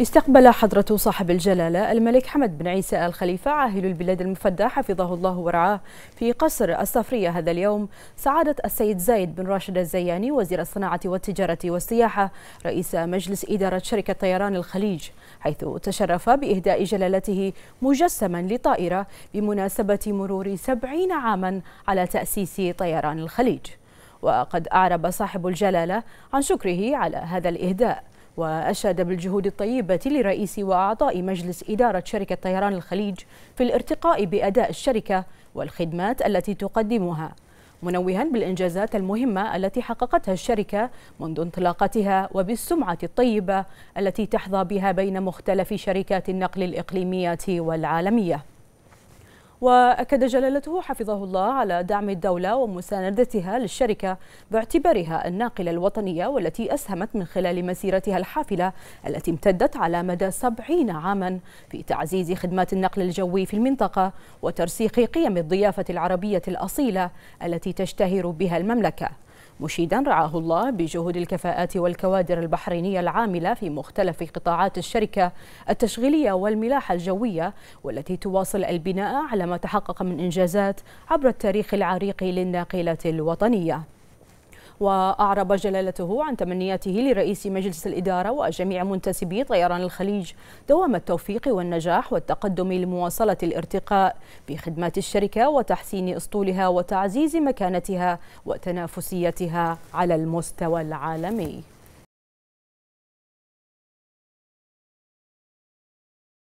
استقبل حضرة صاحب الجلالة الملك حمد بن عيسى الخليفة عاهل البلاد المفدى حفظه الله ورعاه في قصر الصفرية هذا اليوم سعادة السيد زايد بن راشد الزياني وزير الصناعة والتجارة والسياحة رئيس مجلس إدارة شركة طيران الخليج حيث تشرف بإهداء جلالته مجسما لطائرة بمناسبة مرور سبعين عاما على تأسيس طيران الخليج وقد أعرب صاحب الجلالة عن شكره على هذا الإهداء وأشاد بالجهود الطيبة لرئيس وأعضاء مجلس إدارة شركة طيران الخليج في الارتقاء بأداء الشركة والخدمات التي تقدمها منوها بالإنجازات المهمة التي حققتها الشركة منذ انطلاقتها وبالسمعة الطيبة التي تحظى بها بين مختلف شركات النقل الإقليمية والعالمية وأكد جلالته حفظه الله على دعم الدولة ومساندتها للشركة باعتبارها الناقلة الوطنية والتي أسهمت من خلال مسيرتها الحافلة التي امتدت على مدى سبعين عاما في تعزيز خدمات النقل الجوي في المنطقة وترسيخ قيم الضيافة العربية الأصيلة التي تشتهر بها المملكة مشيدا رعاه الله بجهود الكفاءات والكوادر البحرينية العاملة في مختلف قطاعات الشركة التشغيلية والملاحة الجوية والتي تواصل البناء على ما تحقق من إنجازات عبر التاريخ العريق للناقلة الوطنية وأعرب جلالته عن تمنياته لرئيس مجلس الإدارة وجميع منتسبي طيران الخليج دوام التوفيق والنجاح والتقدم لمواصلة الارتقاء في خدمات الشركة وتحسين أسطولها وتعزيز مكانتها وتنافسيتها على المستوى العالمي